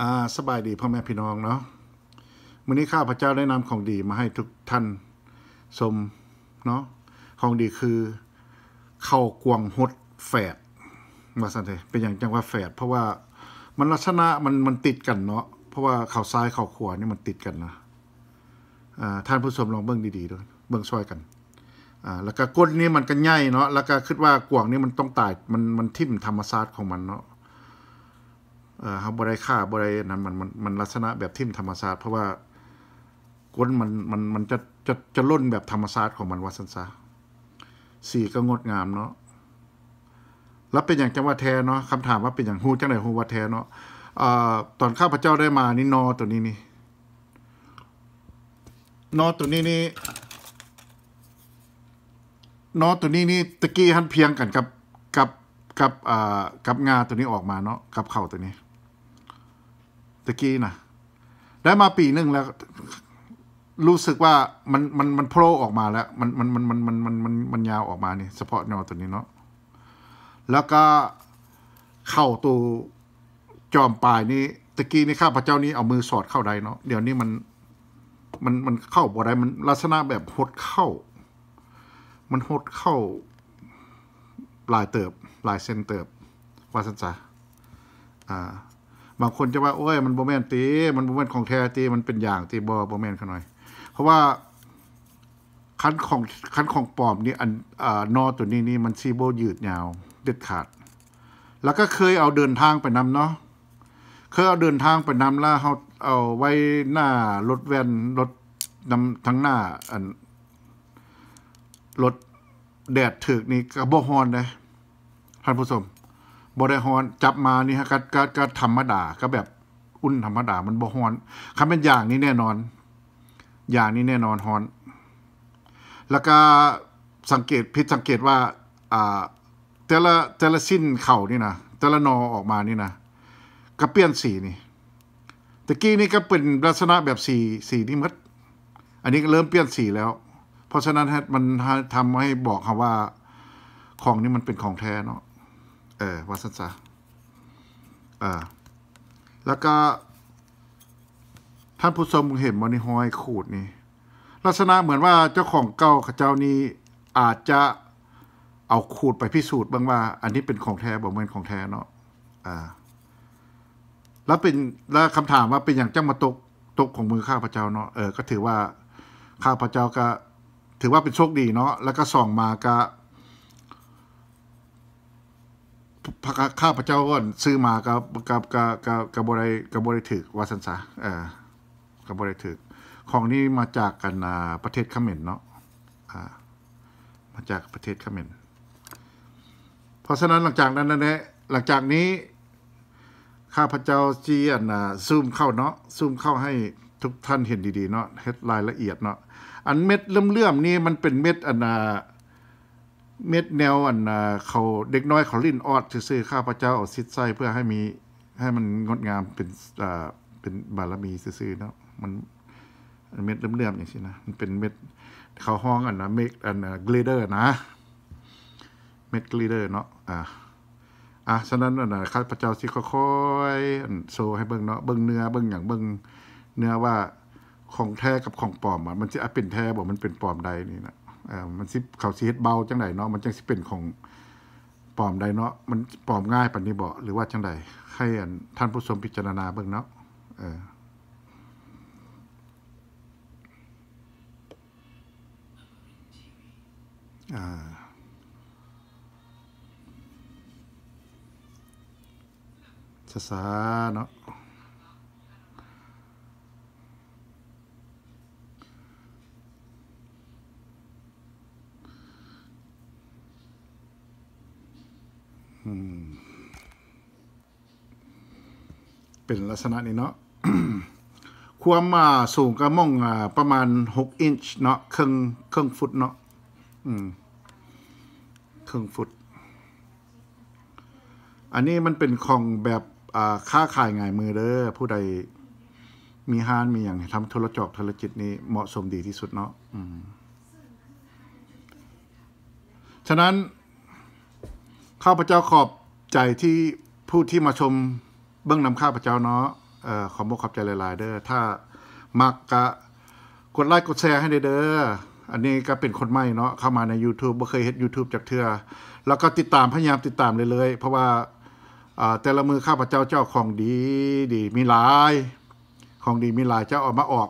อ่าสบายดีพ่อแม่พี่น้องเนาะวันนี้ข้าพเจ้าได้นำของดีมาให้ทุกท่านชมเนาะของดีคือเข่ากวงหดแฝดมาสันเทเป็นอย่างจังว่าแฝดเพราะว่ามันลักษณะมันมันติดกันเนาะเพราะว่าเข่าซ้ายเข่าขวานี่มันติดกันนะอ่าท่านผู้ชมลองเบื้องดีๆด้วยเบื้องช่วยกันอ่าแล้วก็ก้นนี่มันก็ใหญ่เนาะแล้วก็คิดว่ากวงนี่มันต้องตายมันมันทิ่มธรรมชาติของมันเนาะเอฮาบริค้่าบรินั้นมันมันมันลักษณะแบบทิ่มธรรมศาสตร์เพราะว่า้นมันมันมันจะจะจะล้นแบบธรรมศาสตร์ของมันวัสันซาสีก็งดงามเนาะแล้วเป็นอย่างจังวัาแท้เนาะคำถามว่าเป็นอย่างฮูจังไหนฮูวัดแท้เนาะตอนข้าพเจ้าได้มานี่นอตัวนี้นี่นอตัวนี้นี่นอตัวนี้นี่ตะกี้หันเพียงกันกับกับกับอ่กับงาตัวนี้ออกมาเนาะกับเข่าตัวนี้ตะกี้นะได้มาปีหนึ่งแล้วรู้สึกว่ามัน มันมันโผล่ออกมาแล้วมันมันมันมันมันมันมันมันยาวออกมา นี่เฉพาะนอตัวนี้เนาะแล้วก็เข้าตัวจอมปลายนี่ตะกี้นี่ข้าพเจ้านี่เอามือสอดเข้าได้เนาะเดี๋ยวนี้มันมัน มัน เข้าบ่ได้มันลักษณะแบบ หดเข้า มันหดเข้าลายเติบลายเส้นเติบว่าสันจ้าอ่าบางคนจะว่าโอ้ยมันโบแมนตีมันโบแมนของแท้ตีมันเป็นอย่างตีบอโบแมนขน่อย เพราะว่าคันของคันของปอมนี่อันอนอตัวนี้นี่มันซีโบยืดยาวเด็ดขาด แล้วก็เคยเอาเดินทางไปนำเนาะเคยเอาเดินทางไปนำล่าเขาเอาไว้หน้ารถแวนรถนำทั้งหน้าอันรถแดดถึกนี่กระบอกฮอนเลยท่านผู้ชมบริหอนจับมานี่ฮะก็ก็ก็ธรรมดาก็แบบอุ่นธรรมดามันบิฮอนคำเป็นอย่างนี้แน่นอน อย่างนี้แน่นอนฮอน แล้วก็สังเกตพิสังเกตว่า อ่าแต่ละแต่ละสิ้นเข่านี่นะแต่ละนอออกมานี่นะก็เปลี่ยนสีนี่ตะกี้นี่ก็เป็นลักษณะแบบสีสีนี่มัดอันนี้ก็เริ่มเปลี่ยนสีแล้ว เพราะฉะนั้นมันทำให้บอกคำว่า ของนี่มันเป็นของแท้เนาะเออวาสันซะเออแล้วก็ท่านผู้ชมเห็นมอนิฮอยขูดนี่ลักษณะเหมือนว่าเจ้าของเก่าขเจ้านี้อาจจะเอาขูดไปพิสูจน์บ้างว่า อันนี้เป็นของแท้บอกเป็นของแท้เนาะอ่าแล้วเป็นแล้วคำถามว่าเป็นอย่างเจ้ามาตกตกของมือข้าพเจ้าเนาะเออก็ถือว่าข้าพเจ้าก็ถือว่าเป็นโชคดีเนาะแล้วก็ส่องมากะข้าพเจ้าก็ซื้อมากับกับกับกับกับบริกับบริถึกวาสันสาเอ่อกับบริถึก ของนี้ มาจาก กันประเทศเขมรเนาะมาจากประเทศเขมรเพราะฉะนั้นหลังจากนั้นนะเนี่ยหลังจากนี้ ข้าพเจ้าจีนซูมเข้าเนาะซูมเข้าให้ทุกท่านเห็นดี ๆเนาะเฮ็ดรายละเอียดเนาะอันเม็ดเลื่อมๆ นี่ มันเป็นเม็ดอันาเม็ดแนวอันเขาเด็กน้อยเขาลิ้นออดซื่อข้าพเจ้าออาซิดไส้เพื่อให้มีให้มันงดงามเป็นอ่าเป็นบารมีซื้อเนาะมันเม็ดเลื่อมๆอย่างนี้นะมันเป็นเม็ดเขาห้องอันนะเม็ดอันกลเดอร์นะเม็ดกลเดอร์เนาะอ่าอ่ะฉะนั้นอันข้าพเจ้าซิค่อยๆโซให้เบิ่งเนาะเบิ่งเนื้อเบิ่งอย่างเบิ่งเนื้อว่าของแท้ กับของปลอมอ่ะมันจะเป็น แท้บอกมันเป็นปลอมใดนี่นะมันสิเขาสิเฮ็ดเบาจังไดเนาะ มันจังสิเป็นของปลอมไดเนาะ มันปลอมง่ายปันนี้บ่หรือว่าจังไดให้ท่านผู้ชมพิจารณาเบิ่งเนาะ เอออาาเนาะเป็นลักษณะนี้เนาะ ความมาสูงกระมองประมาณหกอินช์เนาะครึ่งครึ่งฟุตเนาะครึ่งฟุต อันนี้มันเป็นของแบบค่าขายง่ายมือเด้อผู้ใด มีห้านมีอย่างทำธุรจอกธุรจิตนี้เหมาะสมดีที่สุดเนาะฉะนั้นข้าพเจ้าขอบใจที่ผู้ที่มาชมเบื้องนำข้าพเจ้าเนาะอขอบกขอบใจหลาย ๆเด้อถ้ามักกะกดไลค์กดแชร์ให้เด้ออันนี้ก็เป็นคนใหม่เนาะเข้ามาใน YouTube บ่เคยเฮ็ด YouTube จากเทือแล้วก็ติดตามพยายามติดตามเลยๆเพราะว่า แต่ละมือข้าพเจ้าเจ้าของดีดีมีหลาย ของดีมีหลายเจ้าออกมาออก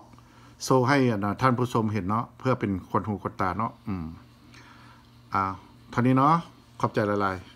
โซให้นะท่านผู้ชมเห็นเนาะเพื่อเป็นคนหูคนตาเนาะอืม อ่าท่านี้เนาะขอบใจหลาย ๆ